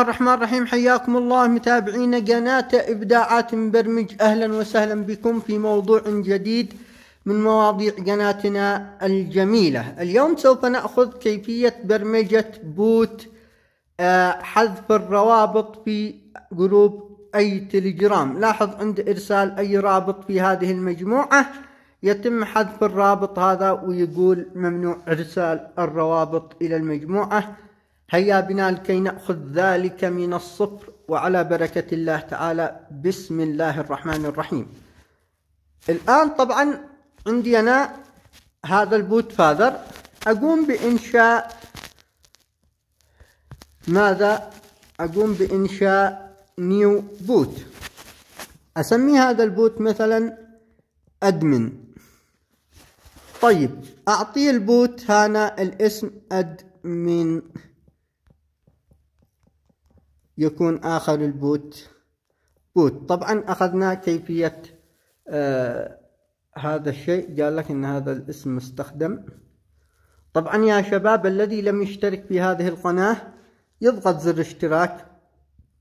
الرحمن الرحيم حياكم الله متابعينا قناة إبداعات مبرمج أهلا وسهلا بكم في موضوع جديد من مواضيع قناتنا الجميلة اليوم سوف نأخذ كيفية برمجة بوت آه، حذف الروابط في جروب أي تليجرام لاحظ عند إرسال أي رابط في هذه المجموعة يتم حذف الرابط هذا ويقول ممنوع إرسال الروابط إلى المجموعة هيا بنا لكي نأخذ ذلك من الصفر وعلى بركة الله تعالى بسم الله الرحمن الرحيم الآن طبعا عندي أنا هذا البوت فاذر أقوم بإنشاء ماذا أقوم بإنشاء نيو بوت أسمي هذا البوت مثلا أدمن طيب أعطيه البوت هنا الاسم أدمن يكون آخر البوت بوت طبعا أخذنا كيفية آه هذا الشيء قال لك أن هذا الاسم مستخدم طبعا يا شباب الذي لم يشترك في هذه القناة يضغط زر اشتراك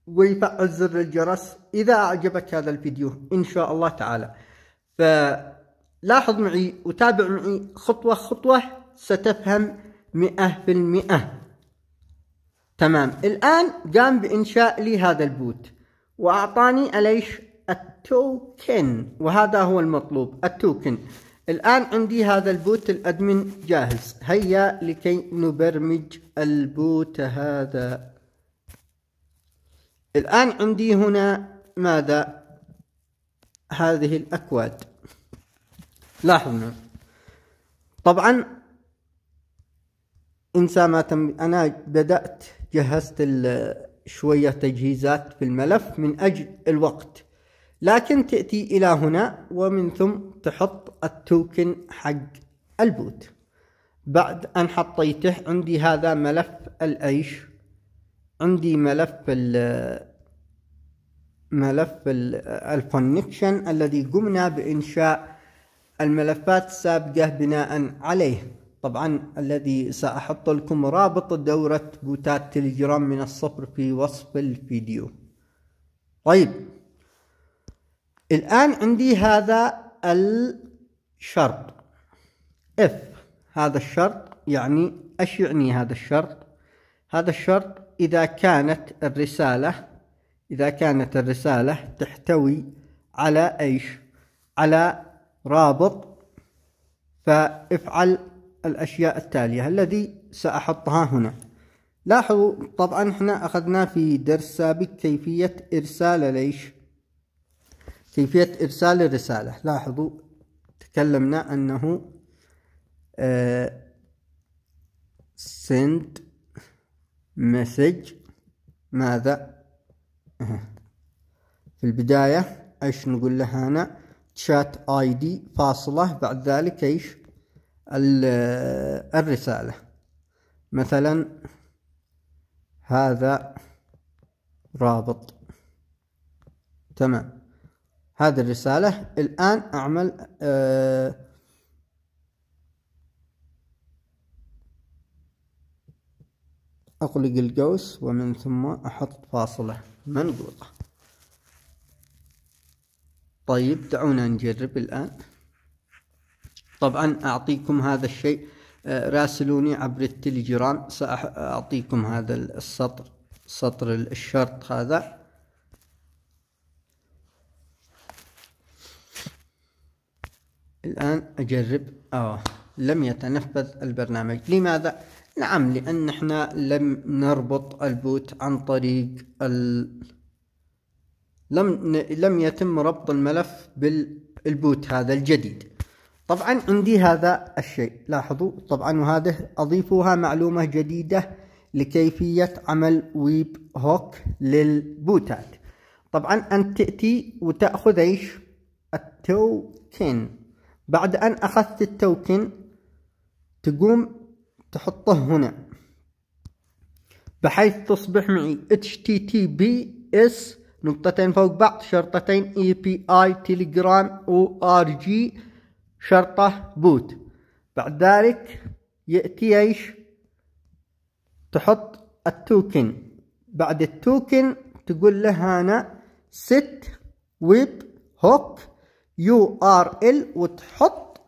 ويفعل زر الجرس إذا أعجبك هذا الفيديو إن شاء الله تعالى فلاحظ معي وتابع معي خطوة خطوة ستفهم مئة في المئة تمام الآن قام بإنشاء لي هذا البوت وأعطاني أليش التوكن وهذا هو المطلوب التوكن الآن عندي هذا البوت الأدمن جاهز هيا لكي نبرمج البوت هذا الآن عندي هنا ماذا هذه الأكواد لاحظنا طبعا انسى ما تم انا بدات جهزت شوية تجهيزات في الملف من أجل الوقت لكن تأتي إلى هنا ومن ثم تحط التوكن حق البوت بعد أن حطيته عندي هذا ملف الأيش عندي ملف ال ملف الكونكشن الذي قمنا بإنشاء الملفات السابقة بناء عليه طبعا الذي سأحط لكم رابط دورة بوتات تليجرام من الصفر في وصف الفيديو طيب الآن عندي هذا الشرط F هذا الشرط يعني أيش يعني هذا الشرط هذا الشرط إذا كانت الرسالة إذا كانت الرسالة تحتوي على إيش على رابط فافعل الأشياء التالية الذي سأحطها هنا لاحظوا طبعا احنا أخذنا في درس سابق كيفية إرسال ليش كيفية إرسال الرسالة لاحظوا تكلمنا أنه آه send message ماذا في البداية ايش نقول لها هنا chat id فاصلة بعد ذلك ايش الرسالة مثلا هذا رابط تمام هذه الرسالة الآن أعمل آه، أقلق أغلق القوس ومن ثم أحط فاصلة منقوطة طيب دعونا نجرب الآن طبعا أعطيكم هذا الشيء آه، راسلوني عبر التليجرام سأعطيكم هذا السطر سطر الشرط هذا الآن أجرب آه لم يتنفذ البرنامج لماذا؟ نعم لأن احنا لم نربط البوت عن طريق ال... لم لم يتم ربط الملف بالبوت هذا الجديد طبعا عندي هذا الشيء لاحظوا طبعا وهذه أضيفها معلومة جديدة لكيفية عمل ويب هوك للبوتات طبعا أنت تأتي وتأخذ إيش التوكن بعد أن أخذت التوكن تقوم تحطه هنا بحيث تصبح معي https نقطتين فوق بعض شرطتين اي بي اي تليجرام او ار جي شرطة بوت بعد ذلك يأتي ايش تحط التوكن بعد التوكن تقول له أنا ست ويب هوك يو ار ال وتحط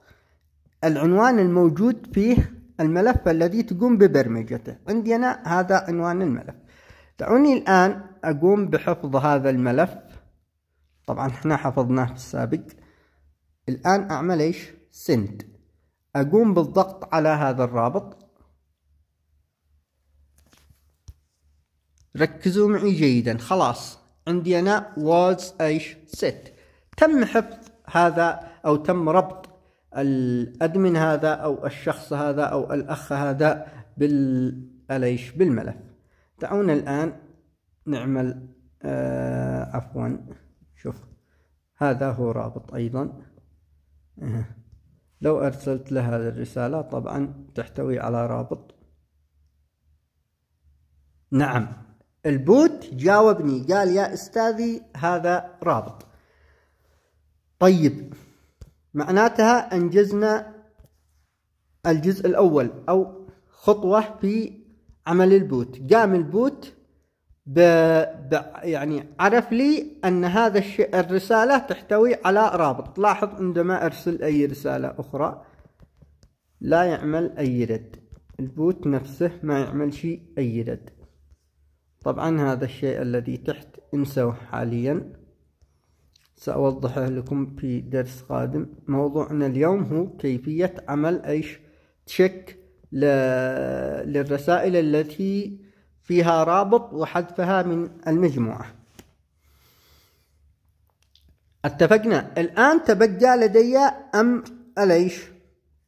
العنوان الموجود فيه الملف الذي تقوم ببرمجته عندي أنا هذا عنوان الملف دعوني الآن أقوم بحفظ هذا الملف طبعا احنا حفظناه في السابق الآن أعمل إيش سند أقوم بالضغط على هذا الرابط ركزوا معي جيدا خلاص عندي أنا words إيش set تم حفظ هذا أو تم ربط الأدمن هذا أو الشخص هذا أو الأخ هذا بال بالملف دعونا الآن نعمل آه عفوا شوف هذا هو رابط أيضا إيه. لو أرسلت له هذه الرسالة طبعا تحتوي على رابط نعم البوت جاوبني قال يا أستاذي هذا رابط طيب معناتها أنجزنا الجزء الأول أو خطوة في عمل البوت قام البوت ب... ب... يعني عرف لي ان هذا الشيء الرسالة تحتوي على رابط لاحظ عندما ارسل اي رسالة اخرى لا يعمل اي رد البوت نفسه ما يعمل شيء اي رد طبعا هذا الشيء الذي تحت انسوه حاليا سأوضحه لكم في درس قادم موضوعنا اليوم هو كيفية عمل ايش تشيك ل... للرسائل التي فيها رابط وحذفها من المجموعة اتفقنا الآن تبقى لدي أم أليش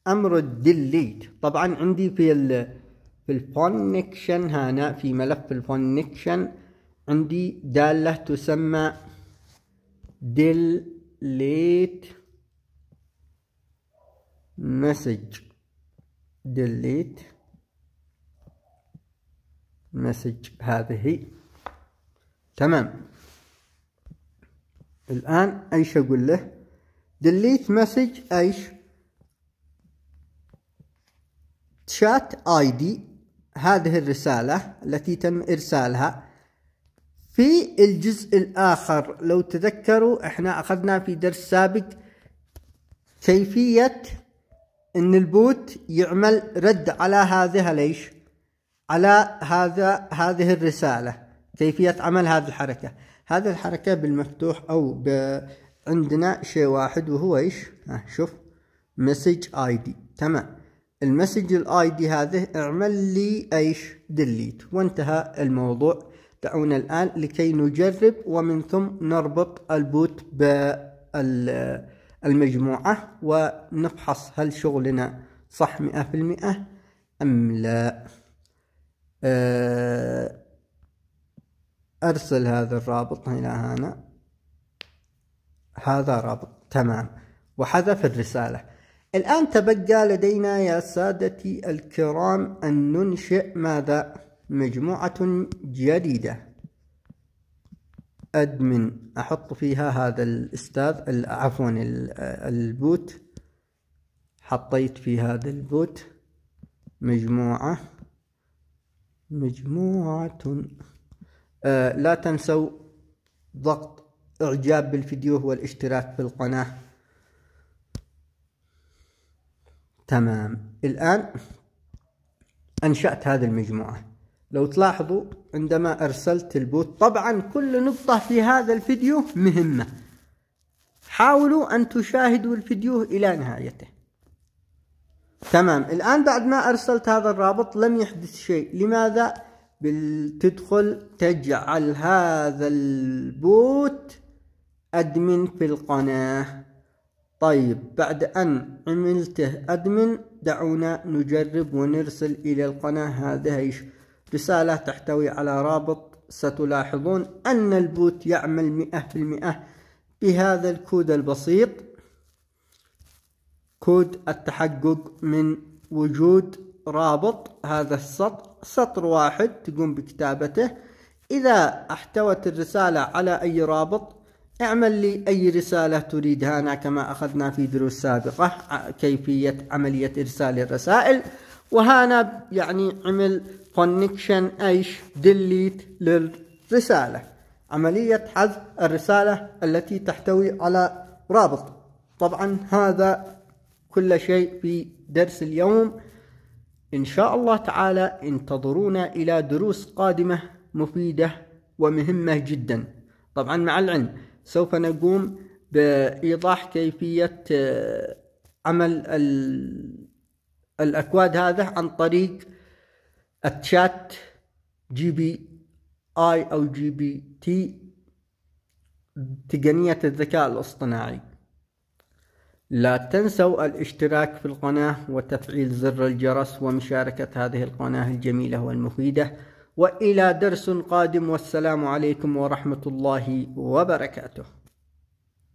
أمر الديليت طبعا عندي في ال في الفونكشن هنا في ملف الفونكشن عندي دالة تسمى ديليت مسج ديليت مسج هذه تمام الآن ايش اقول له دليت مسج ايش شات اي دي هذه الرسالة التي تم ارسالها في الجزء الاخر لو تذكروا احنا اخذنا في درس سابق كيفية ان البوت يعمل رد على هذه ليش على هذا هذه الرسالة كيفية عمل هذه الحركة هذه الحركة بالمفتوح أو ب... عندنا شيء واحد وهو إيش ها شوف مسج اي دي تمام المسج الاي دي هذه اعمل لي ايش ديليت وانتهى الموضوع دعونا الآن لكي نجرب ومن ثم نربط البوت بالمجموعة ونفحص هل شغلنا صح مئة في المئة أم لا آه، أرسل هذا الرابط هنا هنا هذا رابط تمام وحذف الرسالة الآن تبقى لدينا يا سادتي الكرام أن ننشئ ماذا؟ مجموعة جديدة أدمن أحط فيها هذا الأستاذ عفوا البوت حطيت في هذا البوت مجموعة مجموعة آه لا تنسوا ضغط إعجاب بالفيديو والاشتراك في القناة تمام الآن أنشأت هذه المجموعة لو تلاحظوا عندما أرسلت البوت طبعا كل نقطة في هذا الفيديو مهمة حاولوا أن تشاهدوا الفيديو إلى نهايته تمام الآن بعد ما أرسلت هذا الرابط لم يحدث شيء لماذا؟ تدخل تجعل هذا البوت أدمن في القناة طيب بعد أن عملته أدمن دعونا نجرب ونرسل إلى القناة هذه رسالة تحتوي على رابط ستلاحظون أن البوت يعمل مئة في المئة بهذا الكود البسيط كود التحقق من وجود رابط هذا السطر سطر واحد تقوم بكتابته إذا احتوت الرسالة على أي رابط اعمل لي أي رسالة تريدها أنا كما أخذنا في دروس سابقة كيفية عملية إرسال الرسائل وهنا يعني عمل كونكشن ايش ديليت للرسالة عملية حذف الرسالة التي تحتوي على رابط طبعا هذا كل شيء في درس اليوم إن شاء الله تعالى انتظرونا إلى دروس قادمة مفيدة ومهمة جدا طبعا مع العلم سوف نقوم بإيضاح كيفية آه، عمل الأكواد هذا عن طريق التشات جي بي آي أو جي بي تي تقنية الذكاء الاصطناعي لا تنسوا الاشتراك في القناة وتفعيل زر الجرس ومشاركة هذه القناة الجميلة والمفيدة وإلى درس قادم والسلام عليكم ورحمة الله وبركاته